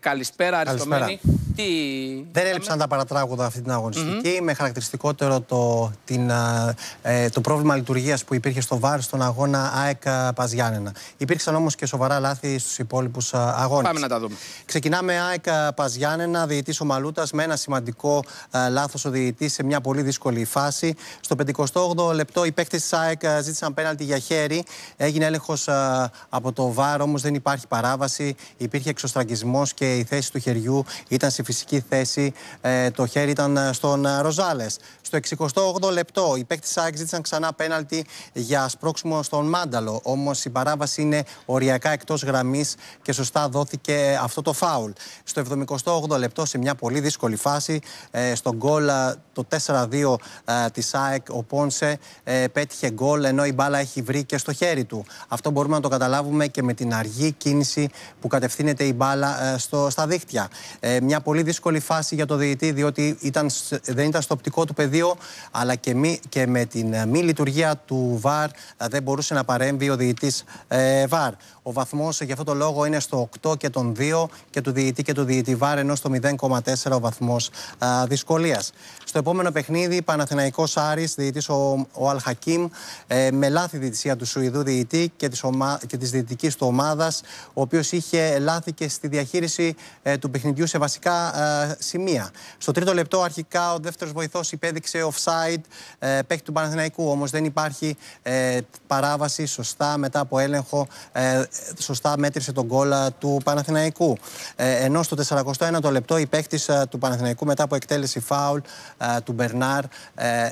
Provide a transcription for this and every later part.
Καλησπέρα, αριστομένη. Τι... Δεν έλειψαν τα παρατράγουδα αυτή την αγωνιστικη Με χαρακτηριστικότερο το, την, ε, το πρόβλημα λειτουργίας που υπήρχε στο βάρ στον αγώνα ΑΕΚ Παζιάννενα. Υπήρξαν όμως και σοβαρά λάθη στους υπόλοιπους αγώνες. Πάμε να τα δούμε. Ξεκινάμε ΑΕΚ Παζιάννενα, διαιτή ο Μαλούτας, με ένα σημαντικό ε, λάθος ο διαιτή σε μια πολύ δύσκολη φάση. Στο 58 λεπτό οι παίκτες της ΑΕΚ ζήτησαν πέναλτι για χέρι. Έγινε έλεγχος από το βάρ, όμως δεν υπάρχει παράβαση. Υπήρχε εξωστραγγισμό και η θέση του χεριού ήταν σε φυσική θέση. Ε, το χέρι ήταν ε, στον ε, Ροζάλες. Στο 68 λεπτό οι παίκτες ΑΕΚ ζήτησαν ξανά πέναλτι για σπρώξιμο στον Μάνταλο. Όμως η παράβαση είναι οριακά εκτός γραμμής και σωστά δόθηκε αυτό το φάουλ. Στο 78 λεπτό σε μια πολύ δύσκολη φάση στον γκολ το 4-2 ε, της ΑΕΚ ο Πόνσε πέτυχε γκολ ενώ η μπάλα έχει βρει και στο χέρι του. Αυτό μπορούμε να το καταλάβουμε και με την αργή κίνηση που κατευθύνεται η μπάλα στο στα δίχτυα. Ε, μια πολύ δύσκολη φάση για το διαιτή, διότι ήταν, δεν ήταν στο οπτικό του πεδίο, αλλά και, με την ε, μη λειτουργία του ΒΑΡ ε, δεν μπορούσε να παρέμβει ο διαιτή ε, ΒΑΡ. Ο βαθμός για αυτό το λόγο είναι στο 8 και τον 2 και του διαιτή και του διαιτή ΒΑΡ, ενώ στο 0,4 ο βαθμός δυσκολίας. Στο επόμενο παιχνίδι, Παναθηναϊκός Άρης, διαιτή ο, ο Αλχακίμ, ε, με λάθη διαιτησία του Σουηδού διαιτή και της ομα... του ομάδας, ο οποίος είχε λάθη και στη διαχείριση ε, του παιχνιδιού σε βασικά ε, σημεία. Στο τρίτο λεπτό, αρχικά ο δεύτερος βοηθός υπέδειξε offside ε, του Παναθηναϊκού. Όμως δεν υπάρχει ε, παράβαση σωστά μετά από έλεγχο. Ε, σωστά μέτρησε τον κόλλα του Παναθηναϊκού. ενώ στο 41ο λεπτό η παίκτης του Παναθηναϊκού μετά από εκτέλεση φάουλ του Μπερνάρ,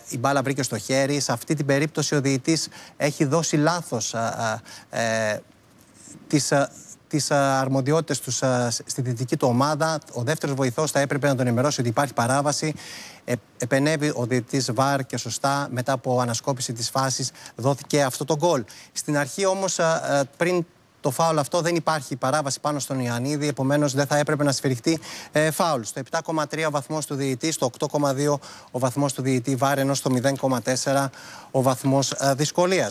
η μπάλα βρήκε στο χέρι. Σε αυτή την περίπτωση ο διαιτή έχει δώσει περιπτωση ο διητή εχει δωσει λαθο Της τι αρμοδιότητες τους στη δυτική του ομάδα. Ο δεύτερος βοηθός θα έπρεπε να τον ενημερώσει ότι υπάρχει παράβαση. Ε, επενεύει ο διαιτητής Βαρ και σωστά μετά από ανασκόπηση της φάσης δόθηκε αυτό το γκολ. Στην αρχή όμως, πριν το φάουλ αυτό δεν υπάρχει παράβαση πάνω στον Ιαννίδη επομένως δεν θα έπρεπε να σφυριχτεί ε, φάουλ. Στο 7,3 ο βαθμός του διαιτητή, στο 8,2 ο βαθμός του διαιτητή Βάρ, ενώ στο 0,4 ο βαθμός ε, δυσκολίας.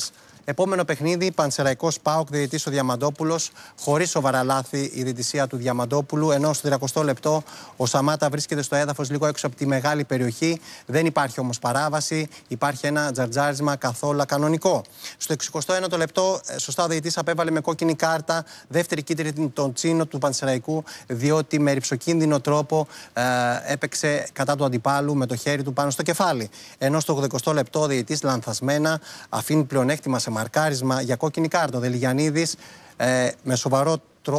Επόμενο παιχνίδι, Πανσεραϊκός Πάοκ, διαιτητής ο Διαμαντόπουλος. Χωρίς σοβαρά λάθη η διαιτησία του Διαμαντόπουλου. Ενώ στο 30 λεπτό ο Σαμάτα βρίσκεται στο έδαφος λίγο έξω από τη μεγάλη περιοχή. Δεν υπάρχει όμως παράβαση. Υπάρχει ένα τζαρτζάρισμα καθόλου κανονικό. Στο 61 ο λεπτό, ε, σωστά ο διαιτητής απέβαλε με κόκκινη κάρτα δεύτερη κίτρινη τον Τσίνο του Πανσεραϊκού, διότι με ρηψοκίνδυνο τρόπο ε, έπαιξε κατά του αντιπάλου με το χέρι του πάνω στο κεφάλι. Ενώ στο 80 λεπτό ο λανθασμένα αφήνει πλεονέκτημα σε μαρκάρισμα, για κόκκινη κάρτα. Ο Δελιανίδη ε, με σοβαρό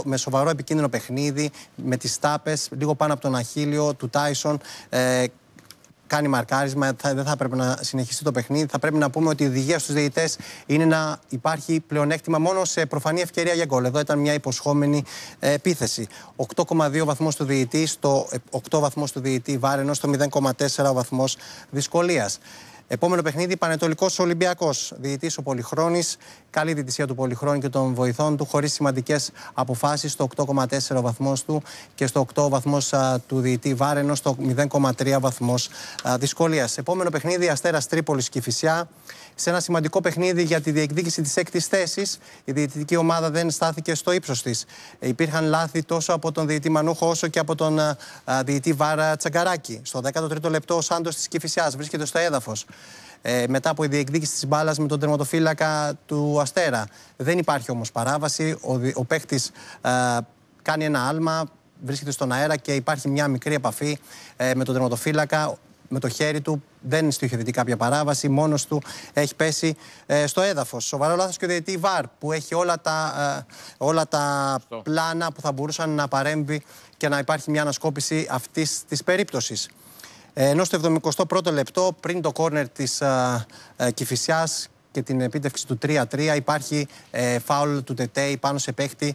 με σοβαρό επικίνδυνο παιχνίδι, με τις τάπες, λίγο πάνω από τον αχίλιο του Τάισον, ε, κάνει μαρκάρισμα, θα, δεν θα πρέπει να συνεχιστεί το παιχνίδι. Θα πρέπει να πούμε ότι η οδηγία στους διαιτητές είναι να υπάρχει πλεονέκτημα μόνο σε προφανή ευκαιρία για γκολ. Εδώ ήταν μια υποσχόμενη ε, επίθεση. 8,2 βαθμός του διαιτητή, στο 8 ε, βαθμός του διαιτητή Βάρενο, στο 0,4 βαθμός δυσκολίας. Επόμενο παιχνίδι Πανετολικός Ολυμπιακός. Διητή ο Πολυχρόνης καλή διτησία του Πολυχρόνου και των βοηθών του, χωρίς σημαντικές αποφάσεις. Στο 8,4 βαθμό του και στο 8 βαθμό του διητή ενώ στο 0,3 βαθμό δυσκολίας. Επόμενο παιχνίδι Αστέρας Τρίπολης και Φυσιά. Σε ένα σημαντικό παιχνίδι για τη διεκδίκηση της έκτης θέσης, η διαιτητική ομάδα δεν στάθηκε στο ύψος της. Υπήρχαν λάθη τόσο από τον διαιτητή Μανούχο όσο και από τον Διητή Βάρα Τσαγκαράκη. Στο 13ο λεπτό ο Σάντος της Κυφυσιά βρίσκεται στο έδαφος ε, μετά από η διεκδίκηση της μπάλας με τον τερματοφύλακα του Αστέρα. Δεν υπάρχει όμως παράβαση. Ο, ο παίχτη ε, κάνει ένα άλμα, βρίσκεται στον αέρα και υπάρχει μια μικρή επαφή ε, με τον τερματοφύλακα με το χέρι του, δεν στοιχειοθετεί κάποια παράβαση, μόνος του έχει πέσει ε, στο έδαφος. Σοβαρό λάθος και ο διαιτή Βαρ, που έχει όλα τα, πλάνα που θα μπορούσαν να παρέμβει και να υπάρχει μια ανασκόπηση αυτής της περίπτωσης. Ε, ενώ στο 71ο λεπτό, πριν το κόρνερ της ε, Κυφυσιάς και την επίτευξη του 3-3, υπάρχει ε, φάουλ του Τετέι πάνω σε παίχτη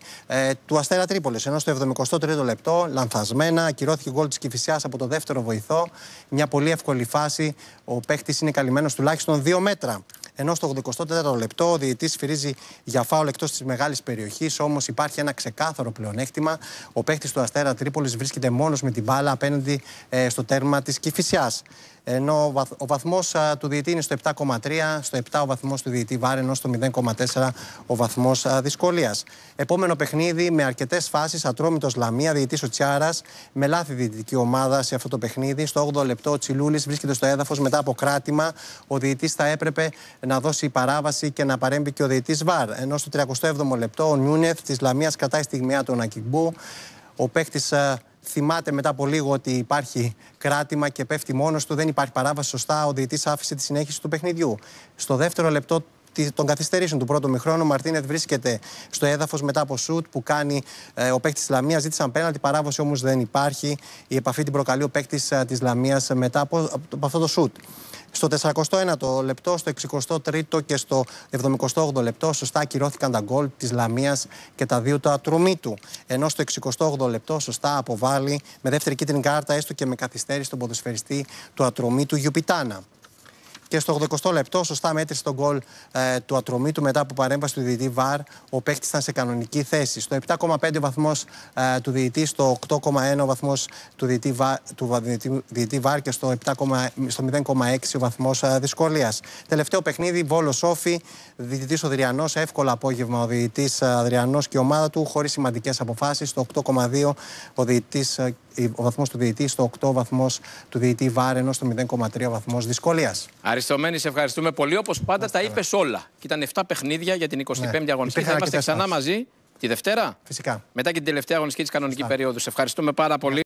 του Αστέρα Τρίπολης. Ενώ στο 73ο λεπτό, λανθασμένα, ακυρώθηκε γκολ της Κυφυσιάς από το δεύτερο βοηθό. Μια πολύ εύκολη φάση. Ο παίχτης είναι καλυμμένος τουλάχιστον δύο μέτρα. Ενώ στο 84ο λεπτό ο διαιτή φυρίζει για φάουλ εκτός της μεγάλης περιοχής. Όμως υπάρχει ένα ξεκάθαρο πλεονέκτημα. Ο παίχτη του Αστέρα Τρίπολης βρίσκεται μόνος με την μπάλα απέναντι ε, στο τέρμα της Κυφυσιάς ενώ ο βαθμό του διαιτή είναι στο 7,3, στο 7 ο βαθμός του διαιτή Βάρ, ενώ στο 0,4 ο βαθμός δυσκολίας. Επόμενο παιχνίδι με αρκετές φάσεις, ατρόμητος Λαμία, διαιτής ο Τσιάρας, με λάθη διαιτητική ομάδα σε αυτό το παιχνίδι. Στο 8 ο λεπτό ο Τσιλούλης βρίσκεται στο έδαφος μετά από κράτημα. Ο διαιτής θα έπρεπε να δώσει παράβαση και να παρέμβει και ο διαιτής Βάρ. Ενώ στο 37ο λεπτό ο Νιούνεθ της Λαμίας κρατάει στιγμιά τον Ακυμπού. Ο νιουνεθ τη λαμια κραταει στιγμια του ακυμπου ο παικτη θυμάται μετά από λίγο ότι υπάρχει κράτημα και πέφτει μόνος του, δεν υπάρχει παράβαση σωστά. Ο διαιτή άφησε τη συνέχιση του παιχνιδιού. Στο δεύτερο λεπτό των καθυστερήσεων του πρώτου μηχρόνου. Ο Μαρτίνετ βρίσκεται στο έδαφος μετά από σουτ που κάνει ε, ο παίκτης τη Λαμίας. Ζήτησαν πέναλτι, παράβαση όμως δεν υπάρχει. Η επαφή την προκαλεί ο παίκτης ε, της μετά από αυτό το σουτ. Στο 49ο λεπτό, στο 63ο και στο 78ο λεπτό, σωστά ακυρώθηκαν τα γκολ της Λαμίας και τα δύο του Ατρουμίτου. Ενώ στο 68ο λεπτό, σωστά αποβάλλει με δεύτερη κίτρινη κάρτα, έστω και με καθυστέρηση, τον ποδοσφαιριστή του Ατρουμίτου Γιουπιτάνα. Και στο 80 λεπτό, σωστά μέτρησε τον γκολ ε, του Ατρωμίτου μετά από παρέμβαση του διαιτητή Βαρ. Ο παίκτης ήταν σε κανονική θέση. Στο 7,5 βαθμός ε, του διαιτητή, στο 8,1 βαθμός του διαιτητή Βαρ, και στο, στο 0,6 βαθμός ε, δυσκολίας. Τελευταίο παιχνίδι, Βόλος Σόφι, διαιτητή Οδριανό. Εύκολα απόγευμα ο διαιτητής Αδριανός και η ομάδα του, χωρίς σημαντικές αποφάσεις. Στο 8,2 ο διαιτητής ο βαθμός του διαιτή, στο 8 βαθμός του διαιτή Βάρενο στο 0,3 βαθμός δυσκολίας. Αριστομένη, σε ευχαριστούμε πολύ. Όπως πάντα τα είπες όλα. Και ήταν 7 παιχνίδια για την 25η ναι. αγωνιστική. Θα είμαστε ξανά μαζί τη Δευτέρα. Φυσικά. Μετά και την τελευταία αγωνιστική της κανονική περίοδου. Σε ευχαριστούμε πάρα πολύ.